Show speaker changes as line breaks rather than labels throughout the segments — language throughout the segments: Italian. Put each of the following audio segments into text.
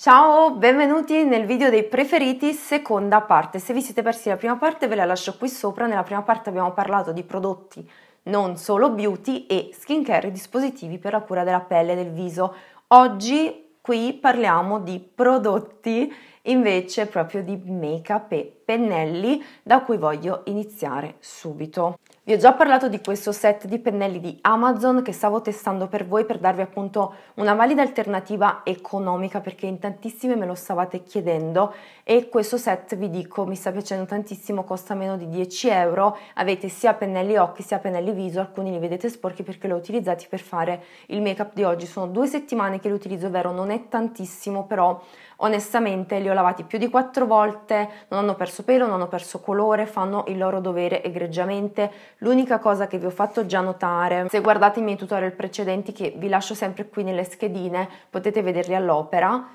Ciao, benvenuti nel video dei preferiti, seconda parte. Se vi siete persi la prima parte ve la lascio qui sopra. Nella prima parte abbiamo parlato di prodotti non solo beauty e skincare e dispositivi per la cura della pelle e del viso. Oggi qui parliamo di prodotti invece proprio di make up e pennelli da cui voglio iniziare subito. Vi ho già parlato di questo set di pennelli di Amazon che stavo testando per voi per darvi appunto una valida alternativa economica perché in tantissime me lo stavate chiedendo e questo set vi dico mi sta piacendo tantissimo, costa meno di 10 euro, avete sia pennelli occhi sia pennelli viso, alcuni li vedete sporchi perché li ho utilizzati per fare il make up di oggi, sono due settimane che li utilizzo, ovvero non è tantissimo però onestamente li ho lavati più di quattro volte, non hanno perso pelo, non hanno perso colore, fanno il loro dovere egregiamente. L'unica cosa che vi ho fatto già notare, se guardate i miei tutorial precedenti che vi lascio sempre qui nelle schedine, potete vederli all'opera,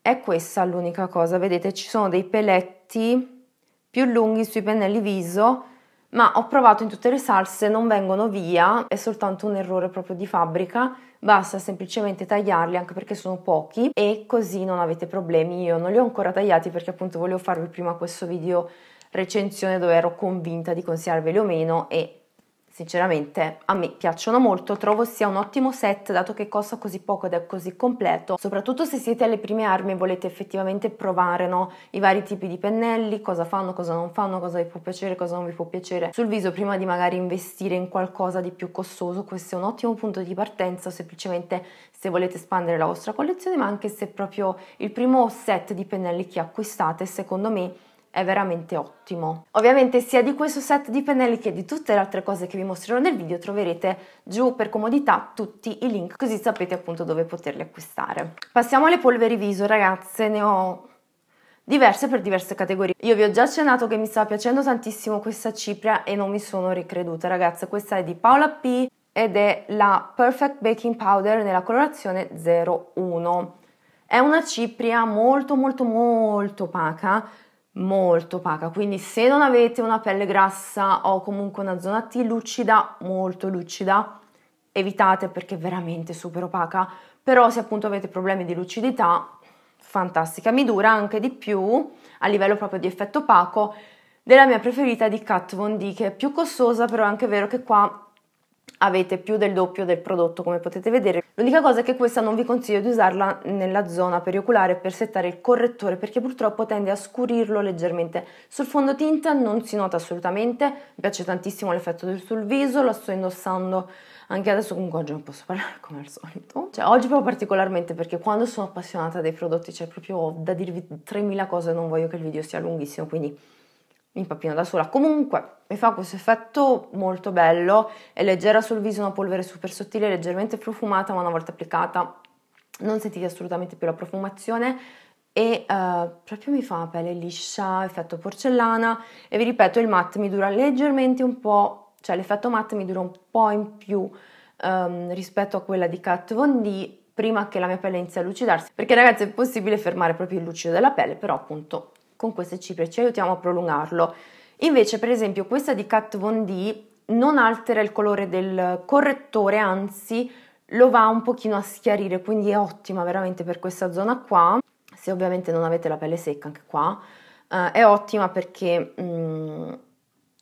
è questa l'unica cosa, vedete ci sono dei peletti più lunghi sui pennelli viso ma ho provato in tutte le salse, non vengono via, è soltanto un errore proprio di fabbrica, basta semplicemente tagliarli anche perché sono pochi e così non avete problemi, io non li ho ancora tagliati perché appunto volevo farvi prima questo video recensione dove ero convinta di consigliarveli o meno e Sinceramente a me piacciono molto, trovo sia un ottimo set dato che costa così poco ed è così completo, soprattutto se siete alle prime armi e volete effettivamente provare no? i vari tipi di pennelli, cosa fanno, cosa non fanno, cosa vi può piacere, cosa non vi può piacere sul viso prima di magari investire in qualcosa di più costoso, questo è un ottimo punto di partenza semplicemente se volete espandere la vostra collezione ma anche se proprio il primo set di pennelli che acquistate secondo me è veramente ottimo. Ovviamente sia di questo set di pennelli che di tutte le altre cose che vi mostrerò nel video troverete giù per comodità tutti i link così sapete appunto dove poterli acquistare. Passiamo alle polveri viso ragazze, ne ho diverse per diverse categorie. Io vi ho già accennato che mi sta piacendo tantissimo questa cipria e non mi sono ricreduta ragazze, questa è di Paola P ed è la Perfect Baking Powder nella colorazione 01. È una cipria molto molto molto opaca, molto opaca, quindi se non avete una pelle grassa o comunque una zona T lucida, molto lucida, evitate perché è veramente super opaca, però se appunto avete problemi di lucidità, fantastica, mi dura anche di più a livello proprio di effetto opaco della mia preferita di Kat Von D che è più costosa, però è anche vero che qua avete più del doppio del prodotto come potete vedere. L'unica cosa è che questa non vi consiglio di usarla nella zona perioculare per settare il correttore perché purtroppo tende a scurirlo leggermente. Sul fondotinta non si nota assolutamente, mi piace tantissimo l'effetto sul viso, la sto indossando anche adesso comunque oggi non posso parlare come al solito. Cioè oggi proprio particolarmente perché quando sono appassionata dei prodotti c'è cioè proprio da dirvi 3000 cose, non voglio che il video sia lunghissimo, quindi mi impappino da sola. Comunque mi fa questo effetto molto bello, è leggera sul viso, una polvere super sottile, leggermente profumata, ma una volta applicata non sentite assolutamente più la profumazione e eh, proprio mi fa pelle liscia, effetto porcellana e vi ripeto il matte mi dura leggermente un po', cioè l'effetto matte mi dura un po' in più ehm, rispetto a quella di Kat Von D prima che la mia pelle inizi a lucidarsi perché ragazzi è possibile fermare proprio il lucido della pelle però appunto con queste cipria, ci aiutiamo a prolungarlo. Invece, per esempio, questa di Kat Von D non altera il colore del correttore, anzi lo va un pochino a schiarire, quindi è ottima veramente per questa zona qua. Se ovviamente non avete la pelle secca anche qua, eh, è ottima perché mm,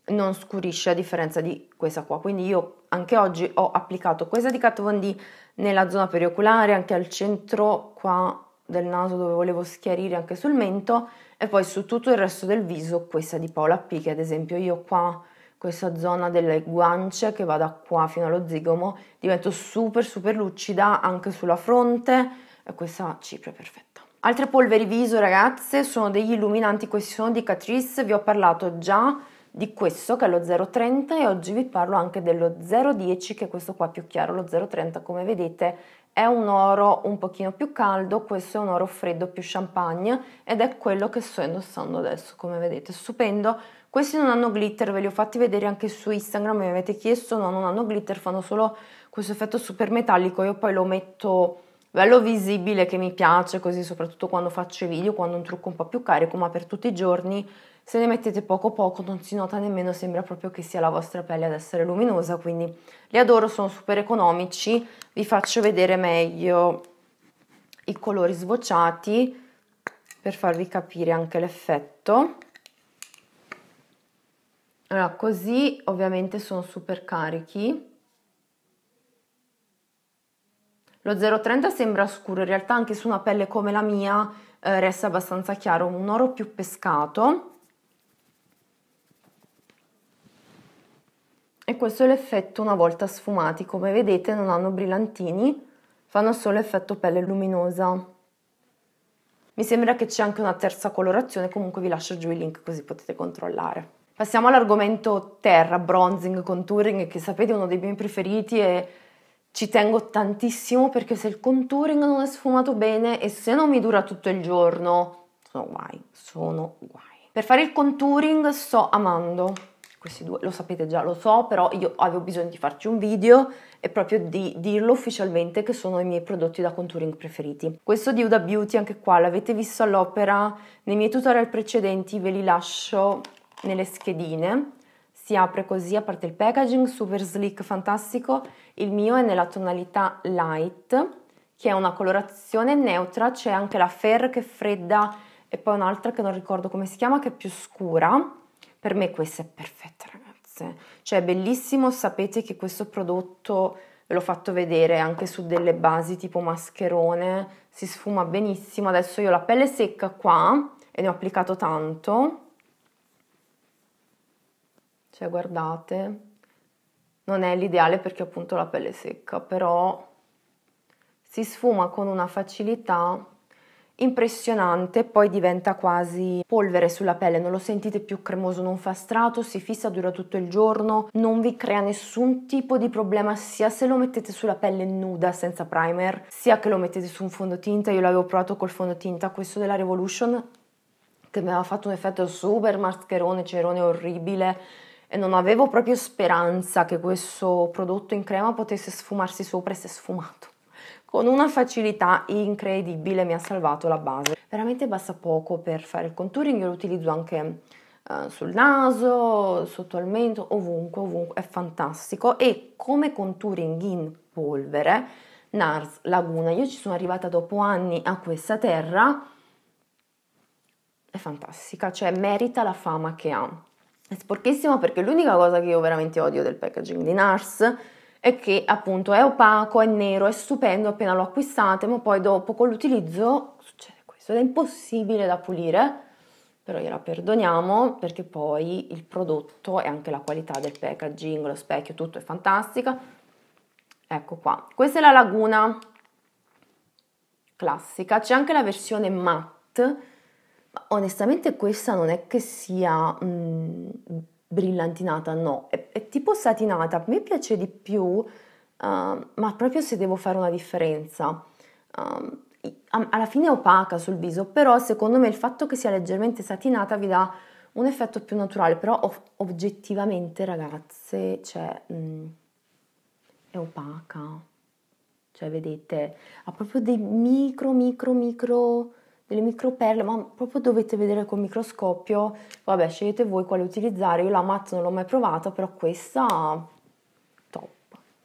non scurisce a differenza di questa qua. Quindi io anche oggi ho applicato questa di Kat Von D nella zona perioculare, anche al centro qua del naso dove volevo schiarire anche sul mento e poi su tutto il resto del viso questa di Paola P che ad esempio io qua questa zona delle guance che va da qua fino allo zigomo divento super super lucida anche sulla fronte e questa cipria è perfetta altre polveri viso ragazze sono degli illuminanti questi sono di Catrice vi ho parlato già di questo che è lo 030 e oggi vi parlo anche dello 010 che è questo qua più chiaro lo 030 come vedete è un oro un pochino più caldo, questo è un oro freddo più champagne ed è quello che sto indossando adesso, come vedete, stupendo. Questi non hanno glitter, ve li ho fatti vedere anche su Instagram, mi avete chiesto, no, non hanno glitter, fanno solo questo effetto super metallico, io poi lo metto bello visibile che mi piace così soprattutto quando faccio i video, quando un trucco un po' più carico, ma per tutti i giorni se ne mettete poco poco non si nota nemmeno, sembra proprio che sia la vostra pelle ad essere luminosa, quindi li adoro, sono super economici, vi faccio vedere meglio i colori sbocciati per farvi capire anche l'effetto. Allora, così ovviamente sono super carichi. Lo 030 sembra scuro, in realtà anche su una pelle come la mia eh, resta abbastanza chiaro, un oro più pescato. E questo è l'effetto una volta sfumati, come vedete non hanno brillantini, fanno solo effetto pelle luminosa. Mi sembra che c'è anche una terza colorazione, comunque vi lascio giù il link così potete controllare. Passiamo all'argomento terra, bronzing, contouring, che sapete è uno dei miei preferiti e ci tengo tantissimo perché se il contouring non è sfumato bene e se non mi dura tutto il giorno, sono guai, sono guai. Per fare il contouring sto amando questi due, lo sapete già, lo so, però io avevo bisogno di farci un video e proprio di dirlo ufficialmente che sono i miei prodotti da contouring preferiti. Questo di Uda Beauty anche qua l'avete visto all'opera, nei miei tutorial precedenti ve li lascio nelle schedine si apre così, a parte il packaging, super sleek, fantastico. Il mio è nella tonalità light, che è una colorazione neutra, c'è anche la Fair che è fredda e poi un'altra che non ricordo come si chiama, che è più scura. Per me questa è perfetta, ragazze. Cioè, è bellissimo, sapete che questo prodotto ve l'ho fatto vedere anche su delle basi tipo mascherone, si sfuma benissimo. Adesso io ho la pelle secca qua e ne ho applicato tanto cioè guardate, non è l'ideale perché appunto la pelle è secca, però si sfuma con una facilità impressionante, poi diventa quasi polvere sulla pelle, non lo sentite più cremoso, non fa strato, si fissa, dura tutto il giorno, non vi crea nessun tipo di problema sia se lo mettete sulla pelle nuda senza primer, sia che lo mettete su un fondotinta, io l'avevo provato col fondotinta, questo della Revolution, che mi aveva fatto un effetto super mascherone, cerone orribile, e non avevo proprio speranza che questo prodotto in crema potesse sfumarsi sopra e si è sfumato. Con una facilità incredibile mi ha salvato la base. Veramente basta poco per fare il contouring, io lo utilizzo anche eh, sul naso, sotto al mento, ovunque, ovunque, è fantastico. E come contouring in polvere, NARS Laguna, io ci sono arrivata dopo anni a questa terra, è fantastica, cioè merita la fama che ha. È sporchissimo perché l'unica cosa che io veramente odio del packaging di NARS è che appunto è opaco, è nero, è stupendo appena lo acquistate, ma poi dopo con l'utilizzo succede questo ed è impossibile da pulire, però gliela perdoniamo perché poi il prodotto e anche la qualità del packaging, lo specchio, tutto è fantastica. Ecco qua, questa è la laguna classica, c'è anche la versione matte onestamente questa non è che sia mh, mm, brillantinata, no, è, è, tipo satinata, a me piace di più, uh, ma proprio se devo fare una differenza. Um, alla fine è opaca sul viso, però secondo me il fatto che sia leggermente satinata vi dà un effetto più naturale, però oggettivamente ragazze, cioè, mh, mm, è opaca, cioè vedete, ha proprio dei micro, micro, micro delle microperle, ma proprio dovete vedere col microscopio. Vabbè, scegliete voi quale utilizzare. Io la matte non l'ho mai provata, però questa top,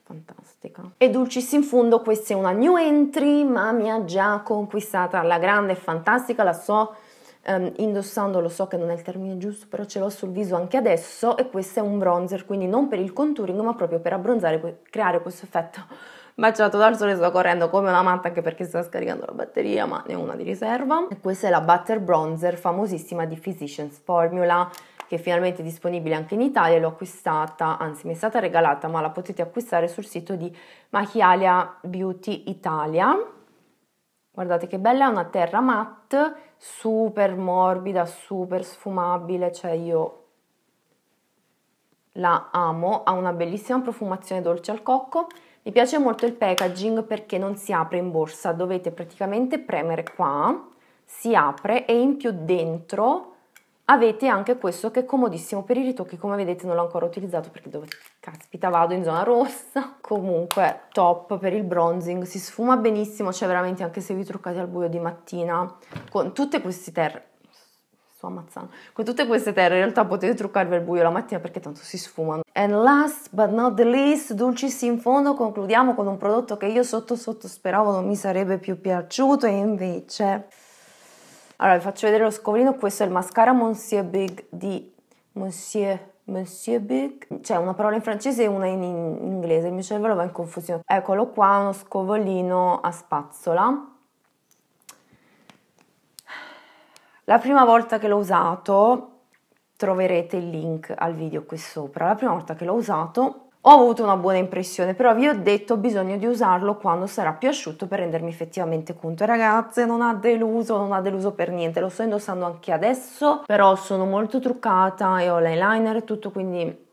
fantastica. E Dulcis in fondo, questa è una new entry, ma mi ha già conquistata la grande, fantastica, la so um, ehm, indossando, lo so che non è il termine giusto, però ce l'ho sul viso anche adesso e questo è un bronzer, quindi non per il contouring, ma proprio per abbronzare, creare questo effetto Macciato dal sole sto correndo come una matta anche perché sta scaricando la batteria ma ne ho una di riserva. E questa è la Butter Bronzer famosissima di Physicians Formula che è finalmente è disponibile anche in Italia, l'ho acquistata, anzi mi è stata regalata ma la potete acquistare sul sito di Machialia Beauty Italia. Guardate che bella, è una terra matte, super morbida, super sfumabile, cioè io la amo, ha una bellissima profumazione dolce al cocco mi piace molto il packaging perché non si apre in borsa, dovete praticamente premere qua, si apre e in più dentro avete anche questo che è comodissimo per i ritocchi, come vedete non l'ho ancora utilizzato perché dove caspita vado in zona rossa, comunque top per il bronzing, si sfuma benissimo, cioè veramente anche se vi truccate al buio di mattina, con tutte queste terre sto ammazzando. Con tutte queste terre in realtà potete truccarvi al buio la mattina perché tanto si sfumano. And last but not the least, dulcis in fondo, concludiamo con un prodotto che io sotto sotto speravo non mi sarebbe più piaciuto e invece... Allora vi faccio vedere lo scovolino, questo è il mascara Monsieur Big di Monsieur... Monsieur Big, c'è una parola in francese e una in inglese, il mio cervello va in confusione. Eccolo qua, uno scovolino a spazzola La prima volta che l'ho usato, troverete il link al video qui sopra, la prima volta che l'ho usato ho avuto una buona impressione, però vi ho detto ho bisogno di usarlo quando sarà più asciutto per rendermi effettivamente conto. Ragazze, non ha deluso, non ha deluso per niente, lo sto indossando anche adesso, però sono molto truccata e ho l'eyeliner e tutto, quindi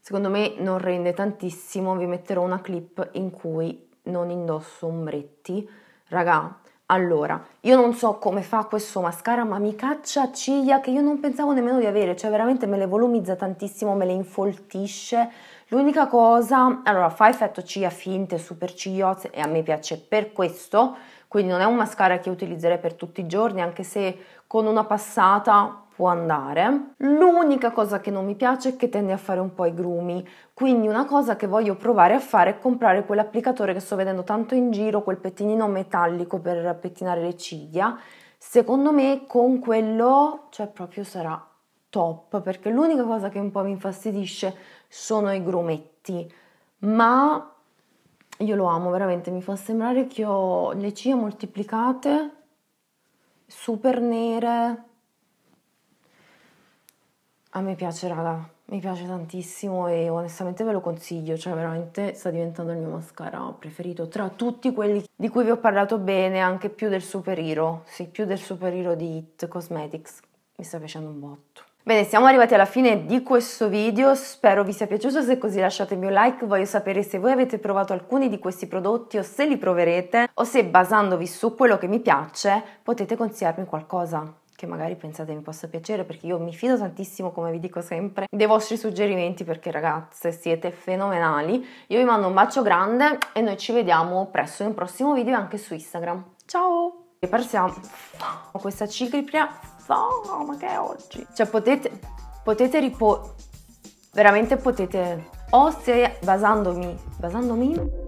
secondo me non rende tantissimo. Vi metterò una clip in cui non indosso ombretti. Raga, allora, io non so come fa questo mascara, ma mi caccia ciglia che io non pensavo nemmeno di avere, cioè veramente me le volumizza tantissimo, me le infoltisce. L'unica cosa, allora fa effetto ciglia finte, super cigliozze e a me piace per questo, quindi non è un mascara che utilizzerei per tutti i giorni, anche se con una passata può andare. L'unica cosa che non mi piace è che tende a fare un po' i grumi, quindi una cosa che voglio provare a fare è comprare quell'applicatore che sto vedendo tanto in giro, quel pettinino metallico per pettinare le ciglia. Secondo me con quello, cioè proprio sarà top, perché l'unica cosa che un po' mi infastidisce sono i grumetti, ma io lo amo veramente, mi fa sembrare che ho le ciglia moltiplicate, super nere, a me piace, raga, mi piace tantissimo e onestamente ve lo consiglio, cioè veramente sta diventando il mio mascara preferito tra tutti quelli di cui vi ho parlato bene, anche più del Super Hero, sì, più del Super Hero di It Cosmetics, mi sta piacendo un botto. Bene, siamo arrivati alla fine di questo video, spero vi sia piaciuto, se così lasciatemi un like, voglio sapere se voi avete provato alcuni di questi prodotti o se li proverete o se basandovi su quello che mi piace potete consigliarmi qualcosa che magari pensate mi possa piacere perché io mi fido tantissimo come vi dico sempre dei vostri suggerimenti perché ragazze siete fenomenali io vi mando un bacio grande e noi ci vediamo presto in un prossimo video anche su Instagram ciao e partiamo passiamo questa ciclipria oh, ma che è oggi cioè potete potete riporre, veramente potete o se basandomi basandomi